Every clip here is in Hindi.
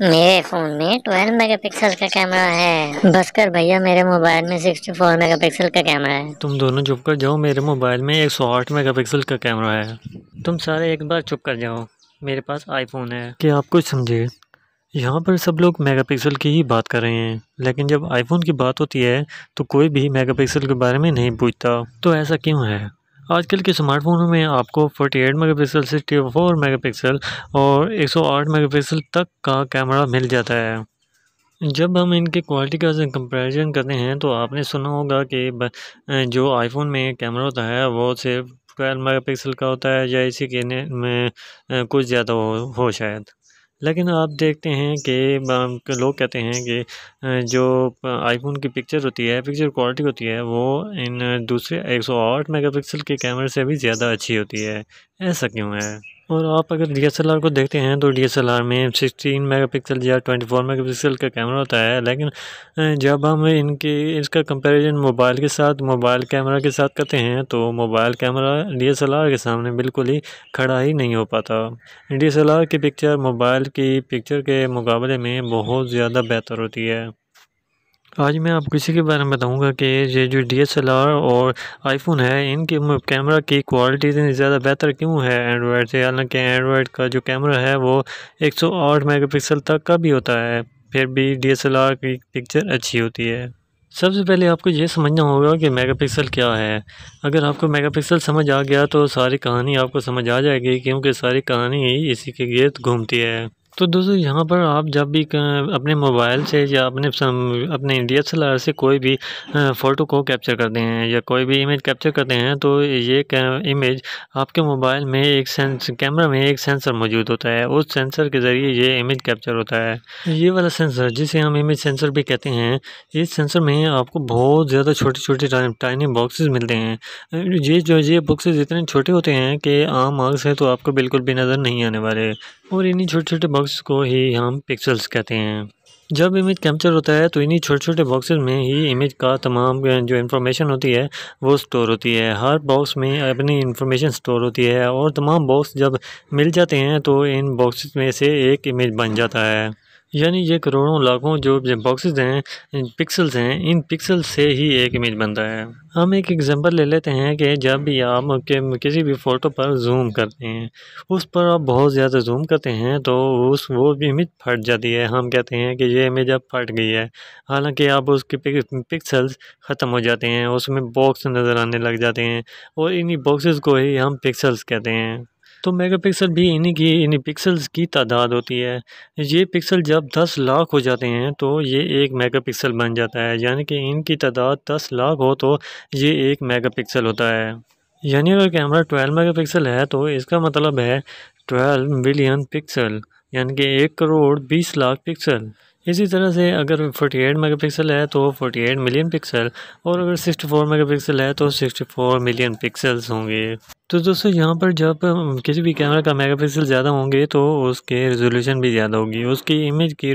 मेरे फोन में 12 मेगापिक्सल का कैमरा है बस कर भैया मेरे मोबाइल में 64 मेगापिक्सल का कैमरा है तुम दोनों चुप कर जाओ मेरे मोबाइल में 108 मेगापिक्सल का कैमरा है तुम सारे एक बार चुप कर जाओ मेरे पास आईफोन है क्या आप कुछ समझे यहाँ पर सब लोग मेगापिक्सल की ही बात कर रहे हैं लेकिन जब आईफोन की बात होती है तो कोई भी मेगापिक्सल के बारे में नहीं पूछता तो ऐसा क्यों है आजकल के स्मार्टफोनों में आपको 48 मेगापिक्सल मेगा पिक्सल और 108 मेगापिक्सल तक का कैमरा मिल जाता है जब हम इनके क्वालिटी का कंपैरिजन करते हैं तो आपने सुना होगा कि जो आईफोन में कैमरा होता है वो सिर्फ ट्वेल्व पिक्सल का होता है या इसी के में कुछ ज़्यादा हो, हो शायद लेकिन आप देखते हैं कि लोग कहते हैं कि जो आईफोन की पिक्चर होती है पिक्चर क्वालिटी होती है वो इन दूसरे 108 मेगापिक्सल के कैमरे से भी ज़्यादा अच्छी होती है ऐसा क्यों है और आप अगर आर को देखते हैं तो आर में 16 मेगापिक्सल या 24 मेगापिक्सल का कैमरा होता है लेकिन जब हम इनके इसका कंपैरिजन मोबाइल के साथ मोबाइल कैमरा के साथ करते हैं तो मोबाइल कैमरा आर के सामने बिल्कुल ही खड़ा ही नहीं हो पाता आर की पिक्चर मोबाइल की पिक्चर के मुकाबले में बहुत ज़्यादा बेहतर होती है आज मैं आपको इसी के बारे में बताऊंगा कि ये जो डीएसएलआर और आईफोन है इनके कैमरा की क्वालिटी इतनी ज़्यादा बेहतर क्यों है एंड्रॉयड से हालांकि एंड्रॉयड का जो कैमरा है वो 108 मेगापिक्सल तक का भी होता है फिर भी डीएसएलआर की पिक्चर अच्छी होती है सबसे पहले आपको ये समझना होगा कि मेगापिक्सल क्या है अगर आपको मेगापिक्सल समझ आ गया तो सारी कहानी आपको समझ आ जाएगी क्योंकि सारी कहानी ही इसी के गिरद घूमती है तो दोस्तों यहाँ पर आप जब भी अपने मोबाइल से या अपने अपने डी एस एल आर से कोई भी फ़ोटो को कैप्चर करते हैं या कोई भी इमेज कैप्चर करते हैं तो ये इमेज आपके मोबाइल में एक सेंस कैमरा में एक सेंसर मौजूद होता है उस सेंसर के ज़रिए ये इमेज कैप्चर होता है ये वाला सेंसर जिसे हम इमेज सेंसर भी कहते हैं इस सेंसर में आपको बहुत ज़्यादा छोटे छोटे टाइनी बॉक्सेज मिलते हैं ये जो ये बॉक्सेज इतने छोटे होते हैं कि आम आग से तो आपको बिल्कुल भी नज़र नहीं आने वाले और इन्हीं छोटे छोटे बॉक्स बॉक्स को ही हम पिक्सल्स कहते हैं जब इमेज कैप्चर होता है तो इन्हीं छोटे छोटे बॉक्सेस में ही इमेज का तमाम जो इन्फॉर्मेशन होती है वो स्टोर होती है हर बॉक्स में अपनी इन्फॉर्मेशन स्टोर होती है और तमाम बॉक्स जब मिल जाते हैं तो इन बॉक्सेस में से एक इमेज बन जाता है यानी ये करोड़ों लाखों जो बॉक्सेस हैं पिक्सल्स हैं इन पिक्सल से ही एक इमेज बनता है हम एक एग्जांपल ले लेते हैं कि जब भी आप के, किसी भी फ़ोटो पर जूम करते हैं उस पर आप बहुत ज़्यादा जूम करते हैं तो उस वो भी इमेज फट जाती है हम कहते हैं कि ये इमेज अब फट गई है हालांकि अब उसके पिक्सल्स ख़त्म हो जाते हैं उसमें बॉक्स नज़र आने लग जाते हैं और इन्हीं बॉक्सेस को ही हम पिक्सल्स कहते हैं तो मेगापिक्सल भी इन्हीं की इन्हीं पिक्सल्स की तादाद होती है ये पिक्सल जब दस लाख हो जाते हैं तो ये एक मेगापिक्सल बन जाता है यानी कि इनकी तादाद दस लाख हो तो ये एक मेगापिक्सल होता है यानी अगर कैमरा 12 मेगापिक्सल है तो इसका मतलब है 12 मिलियन पिक्सल यानी कि एक करोड़ बीस लाख पिक्सल इसी तरह से अगर 48 मेगापिक्सल है तो 48 मिलियन पिक्सल और अगर 64 मेगापिक्सल है तो 64 मिलियन पिक्सल्स होंगे तो दोस्तों यहाँ पर जब किसी भी कैमरा का मेगापिक्सल ज़्यादा होंगे तो उसके रेजोल्यूशन भी ज़्यादा होगी उसकी इमेज की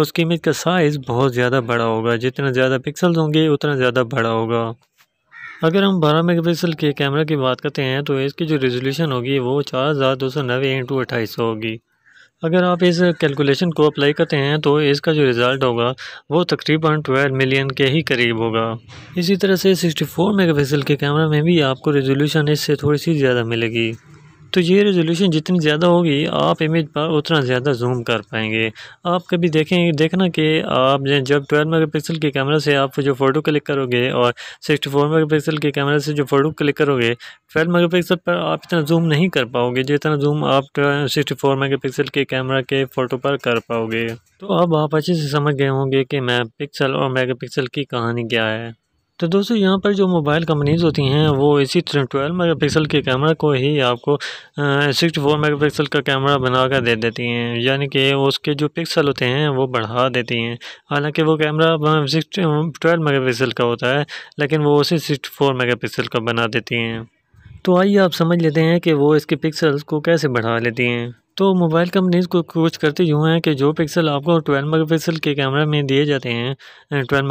उसकी इमेज का साइज़ बहुत ज़्यादा बड़ा होगा जितना ज़्यादा पिक्सल्स होंगे उतना ज़्यादा बड़ा होगा अगर हम 12 मेगापिक्सल के कैमरा की बात करते हैं तो इसकी जो रेजोल्यूशन होगी वो चार हज़ार दो सौ नब्बे इंटू अट्ठाईस होगी अगर आप इस कैलकुलेशन को अप्लाई करते हैं तो इसका जो रिज़ल्ट होगा वो तकरीबन 12 मिलियन के ही करीब होगा इसी तरह से 64 मेगापिक्सल के कैमरा में भी आपको रेजोल्यूशन इससे थोड़ी सी ज़्यादा मिलेगी तो ये रेजोल्यूशन जितनी ज़्यादा होगी आप इमेज पर उतना ज़्यादा जूम कर पाएंगे आप कभी देखें देखना कि आप जब ट्वेल्व मेगा पिक्सल के कैमरा से आप जो फ़ोटो क्लिक करोगे और सिक्सटी फोर मेगा पिक्सल के कैमरा से जो फ़ोटो क्लिक करोगे ट्वेल्व मेगा पिक्सल पर आप इतना जूम नहीं कर पाओगे जितना जूम आप सिक्सटी फोर मेगा पिक्सल के कैमरा के फ़ोटो पर कर पाओगे तो अब आप अच्छे से समझ गए होंगे कि मैं पिक्सल और मेगा पिक्सल की कहानी क्या है तो दोस्तों यहाँ पर जो मोबाइल कंपनीज़ होती हैं वो इसी ट्वेल्व मेगा पिक्सल के कैमरा को ही आपको सिक्सटी फोर मेगा पिक्सल का कैमरा बना कर दे देती हैं यानी कि उसके जो पिक्सल होते हैं वो बढ़ा देती हैं हालांकि वो कैमरा ट्वेल्व मेगा पिक्सल का होता है लेकिन वो उसे सिक्सटी फोर मेगा पिक्सल का बना देती हैं तो आइए आप समझ लेते हैं कि वो इसके पिक्सल्स को कैसे बढ़ा लेती हैं तो मोबाइल कंपनीज़ को कोच करते यूँ हैं कि जो पिक्सल आपको 12 मेगापिक्सल के कैमरा में दिए जाते हैं 12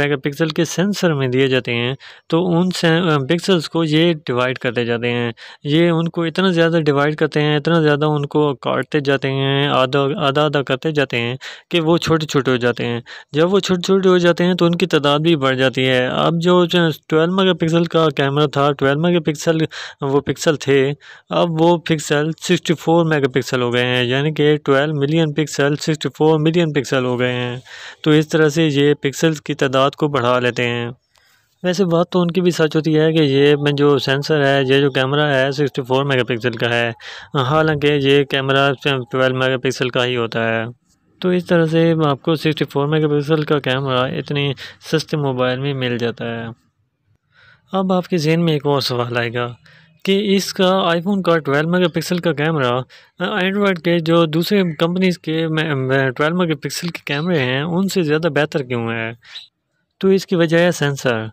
मेगापिक्सल के सेंसर में दिए जाते हैं तो उन पिक्सल्स को ये डिवाइड करते जाते हैं ये उनको इतना ज़्यादा डिवाइड करते हैं इतना ज़्यादा उनको काटते जाते हैं आधा आधा आधा करते जाते हैं कि वो छोटे छोटे हो जाते हैं जब वो छोटे छोटे हो जाते हैं तो उनकी तादाद भी बढ़ जाती है अब जो ट्वेल्व पिक्सल का कैमरा था ट्वेल्व पिक्सल वो पिक्सल थे अब वो pixel sixty four pixel pixel हो गए हैं यानी कि 12 मिलियन पिक्सल 64 मिलियन पिक्सल हो गए हैं तो इस तरह से ये पिक्सल्स की तादाद को बढ़ा लेते हैं वैसे बात तो उनकी भी सच होती है कि ये में जो सेंसर है ये जो कैमरा है 64 मेगापिक्सल का है हालांकि ये कैमरा 12 मेगापिक्सल का ही होता है तो इस तरह से आपको 64 मेगापिक्सल का कैमरा इतनी सस्ते मोबाइल में मिल जाता है अब आपके जहन में एक और सवाल आएगा कि इसका आईफोन का मेगा मेगापिक्सल का कैमरा एंड्रॉयड के जो दूसरे कंपनीज़ के मेगा मेगापिक्सल के कैमरे हैं उनसे ज़्यादा बेहतर क्यों है तो इसकी वजह है सेंसर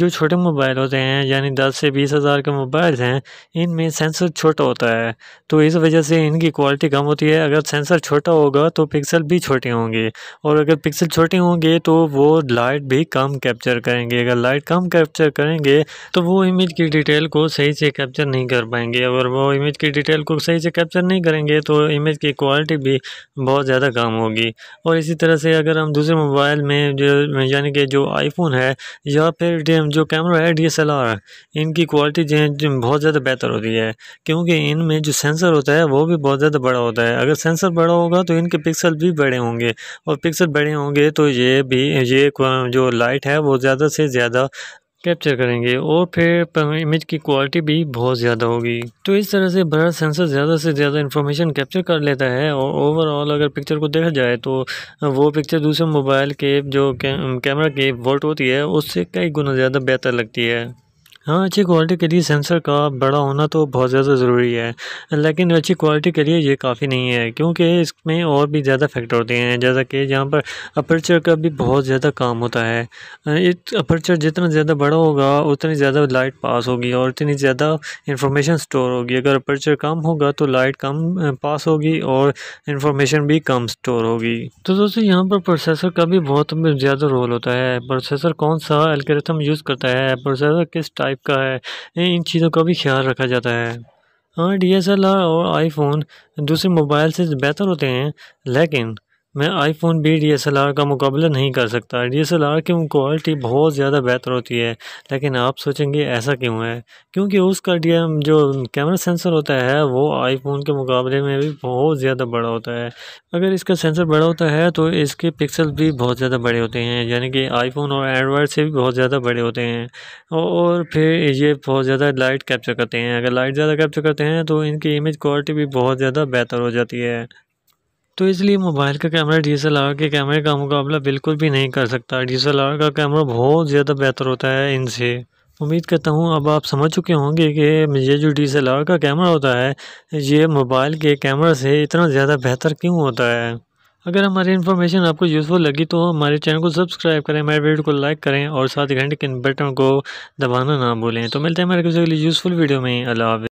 जो छोटे मोबाइल होते हैं यानी दस से बीस हज़ार के मोबाइल हैं इनमें सेंसर छोटा होता है तो इस वजह से इनकी क्वालिटी कम होती है अगर सेंसर छोटा होगा तो पिक्सल भी छोटे होंगे और अगर पिक्सल छोटे होंगे तो वो लाइट भी कम कैप्चर करेंगे अगर लाइट कम कैप्चर करेंगे तो वो इमेज की डिटेल को सही से कैप्चर नहीं कर पाएंगे अगर वो इमेज की डिटेल को सही से कैप्चर नहीं करेंगे तो इमेज की क्वालिटी भी बहुत ज़्यादा कम होगी और इसी तरह से अगर हम दूसरे मोबाइल में जो यानी कि जो आईफोन है या फिर जो कैमरा है डी एस एल आर इनकी क्वालिटी जो है बहुत ज़्यादा बेहतर होती है क्योंकि इनमें जो सेंसर होता है वो भी बहुत ज़्यादा बड़ा होता है अगर सेंसर बड़ा होगा तो इनके पिक्सल भी बड़े होंगे और पिक्सल बड़े होंगे तो ये भी ये जो लाइट है वो ज़्यादा से ज़्यादा कैप्चर करेंगे और फिर इमेज की क्वालिटी भी बहुत ज़्यादा होगी तो इस तरह से ब्लर सेंसर ज़्यादा से ज़्यादा इन्फॉर्मेशन कैप्चर कर लेता है और ओवरऑल अगर पिक्चर को देखा जाए तो वो पिक्चर दूसरे मोबाइल के जो कैमरा की वोल्ट होती है उससे कई गुना ज़्यादा बेहतर लगती है हाँ अच्छी क्वालिटी के लिए सेंसर का बड़ा होना तो बहुत ज़्यादा ज़रूरी है लेकिन अच्छी क्वालिटी के लिए ये काफ़ी नहीं है क्योंकि इसमें और भी ज़्यादा फैक्टर होते हैं जैसा कि यहाँ पर अपर्चर का भी बहुत ज़्यादा काम होता है अपर्चर जितना ज़्यादा बड़ा होगा उतनी ज़्यादा लाइट पास होगी और उतनी ज़्यादा इंफॉर्मेशन स्टोर होगी अगर अपर्चर कम होगा तो लाइट कम पास होगी और इंफॉर्मेशन भी कम स्टोर होगी तो दोस्तों यहाँ पर प्रोसेसर का भी बहुत ज़्यादा रोल होता है प्रोसेसर कौन सा एल्गोरिथम यूज़ करता है प्रोसेसर किस टाइप टाइप का है इन चीज़ों का भी ख्याल रखा जाता है हाँ डी एस एल आर और आईफोन दूसरे मोबाइल से बेहतर होते हैं लेकिन मैं आईफोन भी डी एस एल आर का मुकाबला नहीं कर सकता डी एस एल आर की क्वालिटी बहुत ज़्यादा बेहतर होती है लेकिन आप सोचेंगे ऐसा क्यों है क्योंकि उसका डी जो कैमरा सेंसर होता है वो आईफोन के मुकाबले में भी बहुत ज़्यादा बड़ा होता है अगर इसका सेंसर बड़ा होता है तो इसके पिक्सल भी बहुत ज़्यादा बड़े होते हैं यानी कि आईफोन और एंड्रॉयड से भी बहुत ज़्यादा बड़े होते हैं और फिर ये बहुत ज़्यादा लाइट कैप्चर करते हैं अगर लाइट ज़्यादा कैप्चर करते हैं तो इनकी इमेज क्वालिटी भी बहुत ज़्यादा बेहतर हो जाती है तो इसलिए मोबाइल का कैमरा डी के कैमरे का मुकाबला बिल्कुल भी नहीं कर सकता डी का कैमरा बहुत ज़्यादा बेहतर होता है इनसे उम्मीद करता हूँ अब आप समझ चुके होंगे कि ये जो डी का कैमरा होता है ये मोबाइल के कैमरा से इतना ज़्यादा बेहतर क्यों होता है अगर हमारी इन्फॉर्मेशन आपको यूज़फुल लगी तो हमारे चैनल को सब्सक्राइब करें हमारे वीडियो को लाइक करें और साथ ही घंटे के बटन को दबाना ना भूलें तो मिलते हैं मेरे किसी यूज़फुल वीडियो में अल्लाह